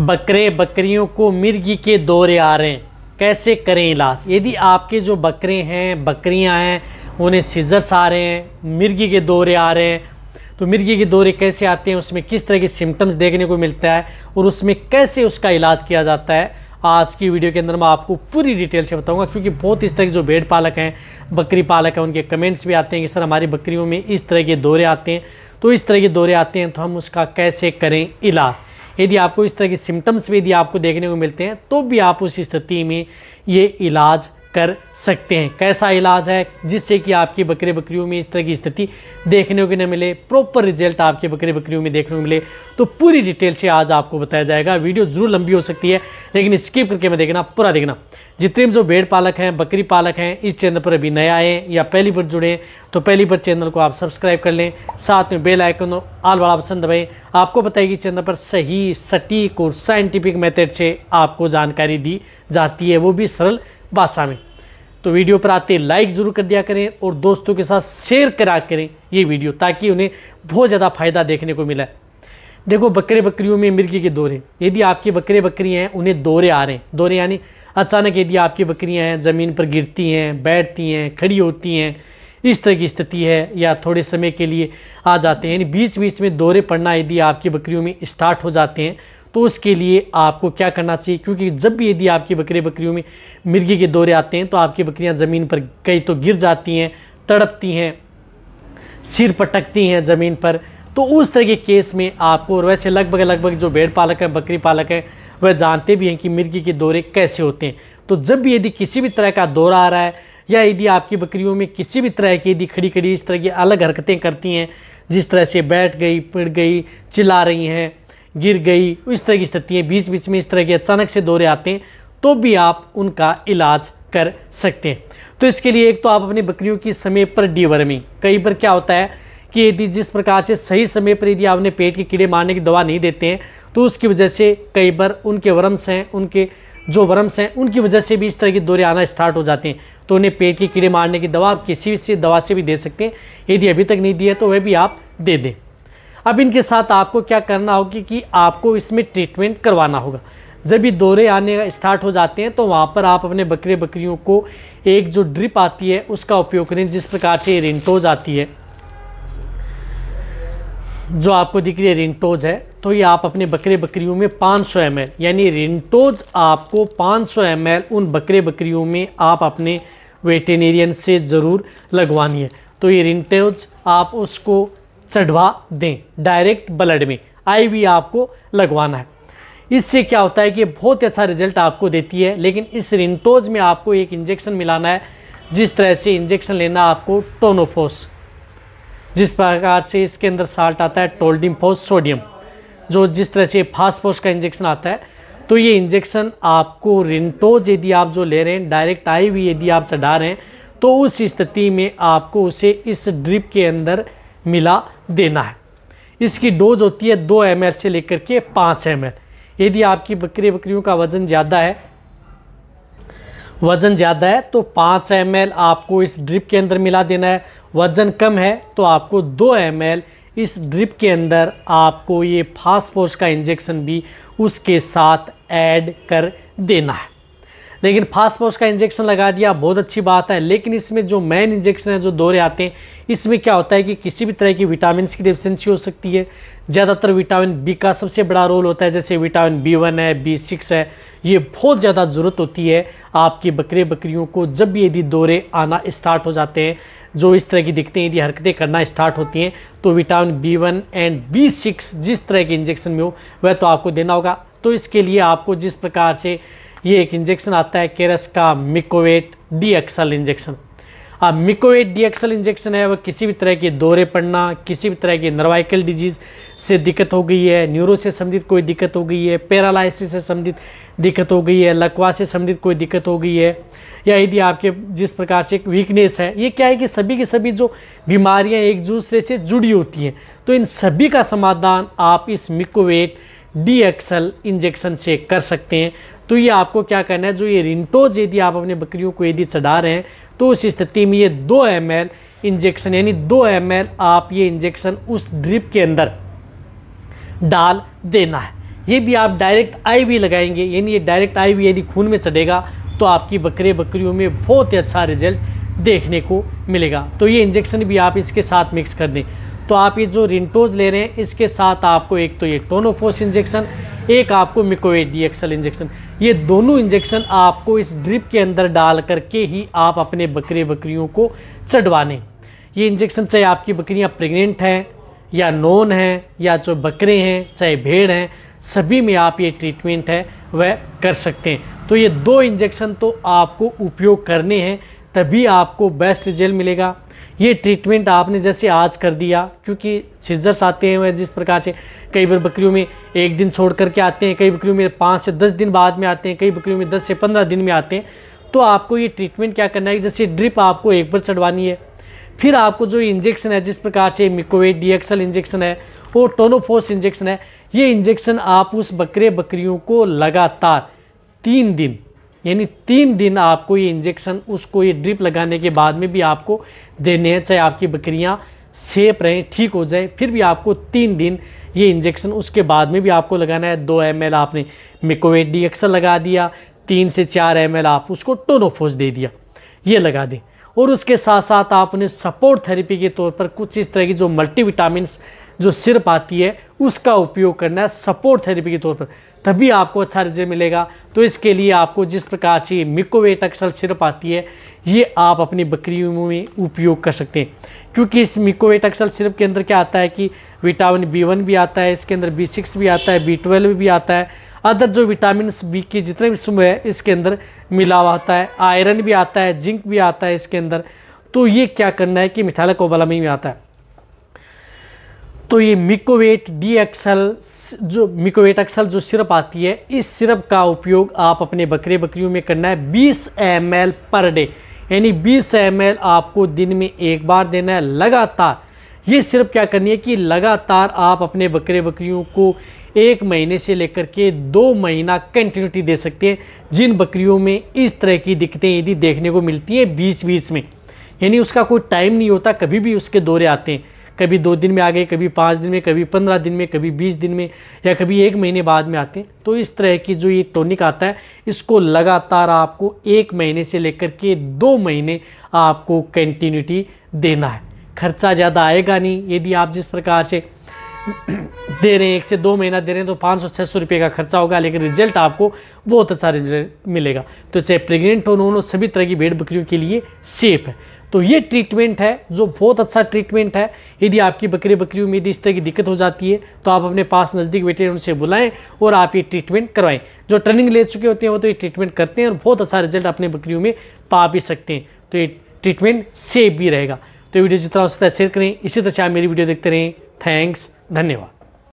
बकरे बकरियों को मिर्गी के दौरे आ रहे हैं कैसे करें इलाज यदि आपके जो बकरे हैं बकरियां हैं उन्हें सीजर्स आ रहे हैं मिर्गी के दौरे आ रहे हैं तो मिर्गी के दौरे कैसे आते हैं उसमें किस तरह के सिम्टम्स देखने को मिलता है और उसमें कैसे उसका इलाज किया जाता है आज की वीडियो के अंदर मैं आपको पूरी डिटेल से बताऊंगा क्योंकि बहुत इस तरह के जो भेड़ पालक हैं बकरी पालक हैं उनके कमेंट्स भी आते हैं कि सर हमारी बकरियों में इस तरह के दौरे आते हैं तो इस तरह के दौरे आते हैं तो हम उसका कैसे करें इलाज यदि आपको इस तरह के सिम्टम्स भी यदि आपको देखने को मिलते हैं तो भी आप उस स्थिति में ये इलाज कर सकते हैं कैसा इलाज है जिससे कि आपकी बकरे बकरियों में इस तरह की स्थिति देखने को न मिले प्रॉपर रिजल्ट आपके बकरे बकरियों में देखने को मिले तो पूरी डिटेल से आज आपको बताया जाएगा वीडियो जरूर लंबी हो सकती है लेकिन स्किप करके मैं देखना पूरा देखना जितने भी जो भेड़ पालक हैं बकरी पालक हैं इस चैनल पर अभी नए आए या पहली बार जुड़े हैं तो पहली बार चैनल को आप सब्सक्राइब कर लें साथ में बेल आइकन और आल वाला ऑप्शन दबाएं आपको बताएगी चैनल पर सही सटीक और साइंटिफिक मेथड से आपको जानकारी दी जाती है वो भी सरल बात में तो वीडियो पर आते लाइक ज़रूर कर दिया करें और दोस्तों के साथ शेयर करा करें ये वीडियो ताकि उन्हें बहुत ज़्यादा फ़ायदा देखने को मिला देखो बकरे बकरियों में मिर्गी के दौरे यदि आपके बकरे बकरियाँ हैं उन्हें दौरे आ रहे हैं दौरे यानी अचानक यदि आपकी बकरियाँ हैं ज़मीन पर गिरती हैं बैठती हैं खड़ी होती हैं इस तरह की स्थिति है या थोड़े समय के लिए आ जाते हैं यानी बीच बीच में दौरे पड़ना यदि आपकी बकरियों में स्टार्ट हो जाते हैं तो उसके लिए आपको क्या करना चाहिए क्योंकि जब भी यदि आपकी बकरे बकरियों में मिर्गी के दौरे आते हैं तो आपकी बकरियां ज़मीन पर कई तो गिर जाती हैं तड़पती हैं सिर पटकती हैं ज़मीन पर तो उस तरह के केस में आपको और वैसे लगभग लगभग जो भेड़ पालक है बकरी पालक हैं वह जानते भी हैं कि मिर्गी के दौरे कैसे होते हैं तो जब भी यदि किसी भी तरह का दौरा आ रहा है या यदि आपकी बकरियों में किसी भी तरह की यदि खड़ी खड़ी इस तरह की अलग हरकतें करती हैं जिस तरह से बैठ गई पिट गई चिल्ला रही हैं गिर गई इस तरह की स्थितियाँ बीच बीच में इस तरह के अचानक से दौरे आते हैं तो भी आप उनका इलाज कर सकते हैं तो इसके लिए एक तो आप अपनी बकरियों की समय पर डीवर्मिंग कई बार क्या होता है कि यदि जिस प्रकार से सही समय पर यदि आपने पेट के कीड़े मारने की दवा नहीं देते हैं तो उसकी वजह से कई बार उनके वर्म्स हैं उनके जो वर्म्स हैं उनकी वजह से भी इस तरह के दौरे आना स्टार्ट हो जाते हैं तो उन्हें पेट के कीड़े मारने की दवा आप किसी भी दवा से भी दे सकते हैं यदि अभी तक नहीं दी है तो वह भी आप दे दें अब इनके साथ आपको क्या करना होगी कि आपको इसमें ट्रीटमेंट करवाना होगा जब ये दौरे आने स्टार्ट हो जाते हैं तो वहाँ पर आप अपने बकरे बकरियों को एक जो ड्रिप आती है उसका उपयोग करें जिस प्रकार से रिंटोज आती है जो आपको दिख रही है रिंटोज है तो ये आप अपने बकरे बकरियों में 500 सौ एम यानी रिंटोज आपको 500 सौ एम उन बकरे बकरियों में आप अपने वेटेनेरियन से ज़रूर लगवानी है तो ये रिंटोज आप उसको चढ़वा दें डायरेक्ट ब्लड में आई वी आपको लगवाना है इससे क्या होता है कि बहुत अच्छा रिजल्ट आपको देती है लेकिन इस रिंटोज में आपको एक इंजेक्शन मिलाना है जिस तरह से इंजेक्शन लेना आपको टोनोफोस जिस प्रकार से इसके अंदर साल्ट आता है टोल्डिमफोस सोडियम जो जिस तरह से फास्फोस का इंजेक्शन आता है तो ये इंजेक्शन आपको रिंटोज यदि आप जो ले रहे हैं डायरेक्ट आई वी यदि आप चढ़ा रहे हैं तो उस स्थिति में आपको उसे इस ड्रिप के अंदर मिला देना है इसकी डोज होती है दो एम से लेकर के पाँच एम यदि आपकी बकरी बकरियों का वज़न ज़्यादा है वज़न ज़्यादा है तो पाँच एम आपको इस ड्रिप के अंदर मिला देना है वज़न कम है तो आपको दो एम इस ड्रिप के अंदर आपको ये फास्ट का इंजेक्शन भी उसके साथ ऐड कर देना है लेकिन फास्फोरस का इंजेक्शन लगा दिया बहुत अच्छी बात है लेकिन इसमें जो मेन इंजेक्शन है जो दौरे आते हैं इसमें क्या होता है कि किसी भी तरह की विटामिन की डिफिशेंसी हो सकती है ज़्यादातर विटामिन बी का सबसे बड़ा रोल होता है जैसे विटामिन बी वन है बी सिक्स है ये बहुत ज़्यादा ज़रूरत होती है आपकी बकरे बकरियों को जब भी यदि दौरे आना स्टार्ट हो जाते हैं जो इस तरह की दिखते हैं यदि हरकतें करना स्टार्ट होती हैं तो vitamin B one and B six जिस तरह के इंजेक्शन में हो वह तो आपको देना होगा तो इसके लिए आपको जिस प्रकार से ये एक इंजेक्शन आता है केरस का मिकोवेट डी एक्सल इंजेक्शन अब मिकोवेट डी एक्सल इंजेक्शन है वह किसी भी तरह के दौरे पड़ना किसी भी तरह की नर्वाइकल डिजीज़ से दिक्कत हो गई है न्यूरो से संबंधित कोई दिक्कत हो गई है पैरालिसिस से संबंधित दिक्कत हो गई है लकवा से संबंधित कोई दिक्कत हो गई है या यदि आपके जिस प्रकार से एक वीकनेस है ये क्या है कि सभी की सभी जो बीमारियां एक दूसरे से जुड़ी होती हैं तो इन सभी का समाधान आप इस मिकोवेट डी एक्सल इंजेक्शन से कर सकते हैं तो ये आपको क्या करना है जो ये रिंटोज यदि आप अपने बकरियों को यदि चढ़ा रहे हैं तो उस स्थिति में ये दो एम इंजेक्शन यानी दो एम आप ये इंजेक्शन उस ड्रिप के अंदर डाल देना है ये भी आप डायरेक्ट आई भी लगाएंगे यानी ये डायरेक्ट आई भी यदि खून में चढ़ेगा तो आपकी बकरे बकरियों में बहुत ही अच्छा रिजल्ट देखने को मिलेगा तो ये इंजेक्शन भी आप इसके साथ मिक्स कर दें तो आप ये जो रिंटोज ले रहे हैं इसके साथ आपको एक तो ये टोनोफोस इंजेक्शन एक आपको मिकोवेट डी एक्सल इंजेक्शन ये दोनों इंजेक्शन आपको इस ड्रिप के अंदर डाल करके ही आप अपने बकरे बकरियों को चढ़वाने ये इंजेक्शन चाहे आपकी बकरियाँ प्रेग्नेंट हैं या नॉन हैं या जो बकरे हैं चाहे भेड़ हैं सभी में आप ये ट्रीटमेंट है वह कर सकते हैं तो ये दो इंजेक्शन तो आपको उपयोग करने हैं तभी आपको बेस्ट रिजल्ट मिलेगा ये ट्रीटमेंट आपने जैसे आज कर दिया क्योंकि सीजर्स आते हैं जिस प्रकार से कई बार बकरियों में एक दिन छोड़ करके आते हैं कई बकरियों में पाँच से दस दिन बाद में आते हैं कई बकरियों में दस से पंद्रह दिन में आते हैं तो आपको ये ट्रीटमेंट क्या करना है जैसे ड्रिप आपको एक बार चढ़वानी है फिर आपको जो इंजेक्शन है जिस प्रकार से मिकोवेट डीएक्सल इंजेक्शन है और टोनोफोस इंजेक्शन है ये इंजेक्शन आप उस बकरे बकरियों को लगातार तीन दिन यानी तीन दिन आपको ये इंजेक्शन उसको ये ड्रिप लगाने के बाद में भी आपको देने हैं चाहे आपकी बकरियाँ सेफ रहें ठीक हो जाए फिर भी आपको तीन दिन ये इंजेक्शन उसके बाद में भी आपको लगाना है दो एम आपने मिकोवेट डी लगा दिया तीन से चार एम आप उसको टोनोफोज दे दिया ये लगा दें और उसके साथ साथ आप उन्हें सपोर्ट थेरेपी के तौर पर कुछ इस तरह की जो मल्टीविटामस जो सिर्फ आती है उसका उपयोग करना है सपोर्ट थेरेपी के तौर पर तभी आपको अच्छा रिजल्ट मिलेगा तो इसके लिए आपको जिस प्रकार से मिकोवेट अक्सल सिरप आती है ये आप अपनी बकरियों में उपयोग कर सकते हैं क्योंकि इस मिकोवेट अक्सल सिरप के अंदर क्या आता है कि विटामिन बी वन भी आता है इसके अंदर बी सिक्स भी आता है बी ट्वेल्व भी आता है अदर जो विटामिन बी के जितने भी समूह है इसके अंदर मिला हुआ होता है आयरन भी आता है जिंक भी आता है इसके अंदर तो ये क्या करना है कि मिथाइल कोबलामी में आता है तो ये मिकोवेट डी एक्सल जो मिकोवेट एक्सल जो सिरप आती है इस सिरप का उपयोग आप अपने बकरे बकरियों में करना है 20 एम पर डे यानी 20 एम आपको दिन में एक बार देना है लगातार ये सिर्फ क्या करनी है कि लगातार आप अपने बकरे बकरियों को एक महीने से लेकर के दो महीना कंटिन्यूटी दे सकते हैं जिन बकरियों में इस तरह की दिक्कतें यदि देखने को मिलती हैं बीच बीच में यानी उसका कोई टाइम नहीं होता कभी भी उसके दौरे आते हैं कभी दो दिन में आ गए कभी पाँच दिन में कभी पंद्रह दिन में कभी बीस दिन में या कभी एक महीने बाद में आते हैं तो इस तरह की जो ये टॉनिक आता है इसको लगातार आपको एक महीने से लेकर के दो महीने आपको कंटिन्यूटी देना है खर्चा ज़्यादा आएगा नहीं यदि आप जिस प्रकार से दे रहे हैं एक से दो महीना दे रहे हैं तो पाँच सौ छः सौ रुपये का खर्चा होगा लेकिन रिजल्ट आपको बहुत अच्छा रिजल्ट मिलेगा तो चाहे प्रेग्नेंट हो उन्होंने सभी तरह की भेड़ बकरियों के लिए सेफ है तो ये ट्रीटमेंट है जो बहुत अच्छा ट्रीटमेंट है यदि आपकी बकरी बकरियों में यदि इस तरह की दिक्कत हो जाती है तो आप अपने पास नज़दीक बैठे उनसे बुलाएं और आप ये ट्रीटमेंट करवाएं जो ट्रेनिंग ले चुके होते हैं वो तो ये ट्रीटमेंट करते हैं और बहुत अच्छा रिजल्ट अपने बकरियों में पा भी सकते हैं तो ये ट्रीटमेंट सेफ भी रहेगा तो वीडियो जितना हो सकता है शेयर करें इसी तरह से आप मेरी वीडियो देखते रहें थैंक्स धन्यवाद